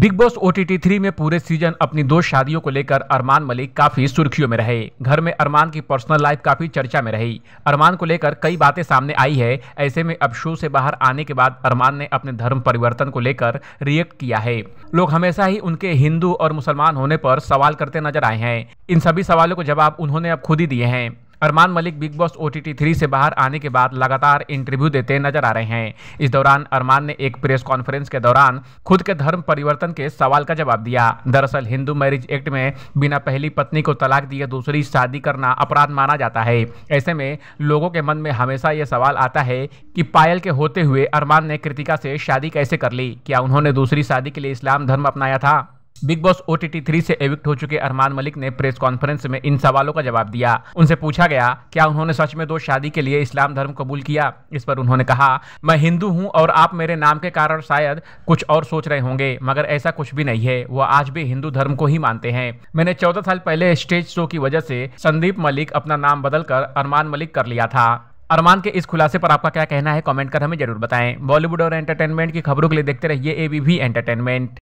big Boss O T three में पूरे season अपनी दो शादियों को लेकर अरमान मलिक काफी सुर्खियों में रहे घर में अरमान की पर्सनल लाइफ काफी चर्चा में रही अरमान को लेकर कई बातें सामने आई है ऐसे में अब शो से बाहर आने के बाद अरमान ने अपने धर्म परिवर्तन को लेकर रिएक्ट किया है लोग हमेशा ही उनके हिंदू और मुसलमान होने पर सवाल करते नजर आए हैं इन सभी सवालों के जवाब उन्होंने अब खुद ही दिए हैं अरमान मलिक बिग बॉस ओ टी से बाहर आने के बाद लगातार इंटरव्यू देते नजर आ रहे हैं इस दौरान अरमान ने एक प्रेस कॉन्फ्रेंस के दौरान खुद के धर्म परिवर्तन के सवाल का जवाब दिया दरअसल हिंदू मैरिज एक्ट में बिना पहली पत्नी को तलाक दिए दूसरी शादी करना अपराध माना जाता है ऐसे में लोगों के मन में हमेशा यह सवाल आता है कि पायल के होते हुए अरमान ने कृतिका से शादी कैसे कर ली क्या उन्होंने दूसरी शादी के लिए इस्लाम धर्म अपनाया था Bigg Boss O T three से एविक्ट हो चुके अरमान मलिक ने प्रेस कॉन्फ्रेंस में इन सवालों का जवाब दिया उनसे पूछा गया क्या उन्होंने सच में दो शादी के लिए इस्लाम धर्म कबूल किया इस पर उन्होंने कहा मैं हिंदू हूँ और आप मेरे नाम के कारण शायद कुछ और सोच रहे होंगे मगर ऐसा कुछ भी नहीं है वो आज भी हिंदू धर्म को ही मानते हैं मैंने चौदह साल पहले स्टेज शो की वजह से संदीप मलिक अपना नाम बदलकर अरमान मलिक कर लिया था अरमान के इस खुलासे पर आपका क्या कहना है कमेंट कर हमें जरूर बताएं बॉलीवुड और एंटरटेनमेंट की खबरों के लिए देखते रहिए एबीवी एंटरटेनमेंट